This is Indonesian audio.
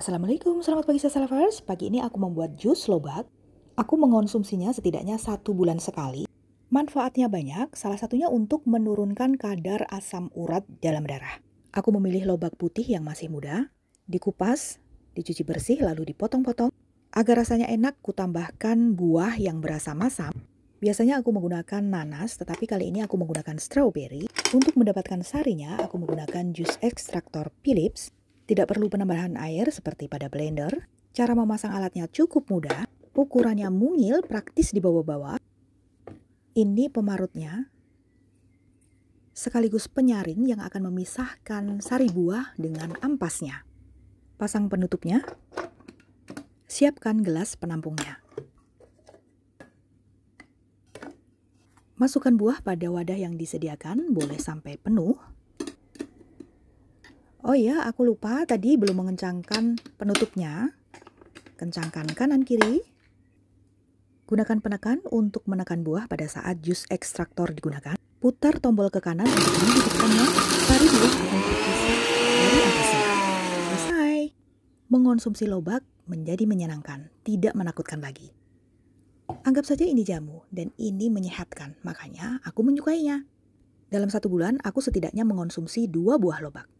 Assalamualaikum, selamat pagi lovers Pagi ini aku membuat jus lobak. Aku mengonsumsinya setidaknya satu bulan sekali. Manfaatnya banyak, salah satunya untuk menurunkan kadar asam urat dalam darah. Aku memilih lobak putih yang masih muda, dikupas, dicuci bersih lalu dipotong-potong. Agar rasanya enak, kutambahkan buah yang berasa masam. Biasanya aku menggunakan nanas, tetapi kali ini aku menggunakan strawberry. Untuk mendapatkan sarinya, aku menggunakan jus ekstraktor Philips. Tidak perlu penambahan air seperti pada blender. Cara memasang alatnya cukup mudah. Ukurannya mungil, praktis di bawah-bawah. Ini pemarutnya. Sekaligus penyaring yang akan memisahkan sari buah dengan ampasnya. Pasang penutupnya. Siapkan gelas penampungnya. Masukkan buah pada wadah yang disediakan, boleh sampai penuh. Oh iya, aku lupa tadi belum mengencangkan penutupnya. Kencangkan kanan kiri. Gunakan penekan untuk menekan buah pada saat jus ekstraktor digunakan. Putar tombol ke kanan untuk menghidupkannya. Tari buah akan terpisah dari atasnya. Selesai. Mengonsumsi lobak menjadi menyenangkan, tidak menakutkan lagi. Anggap saja ini jamu dan ini menyehatkan, makanya aku menyukainya. Dalam satu bulan, aku setidaknya mengonsumsi dua buah lobak.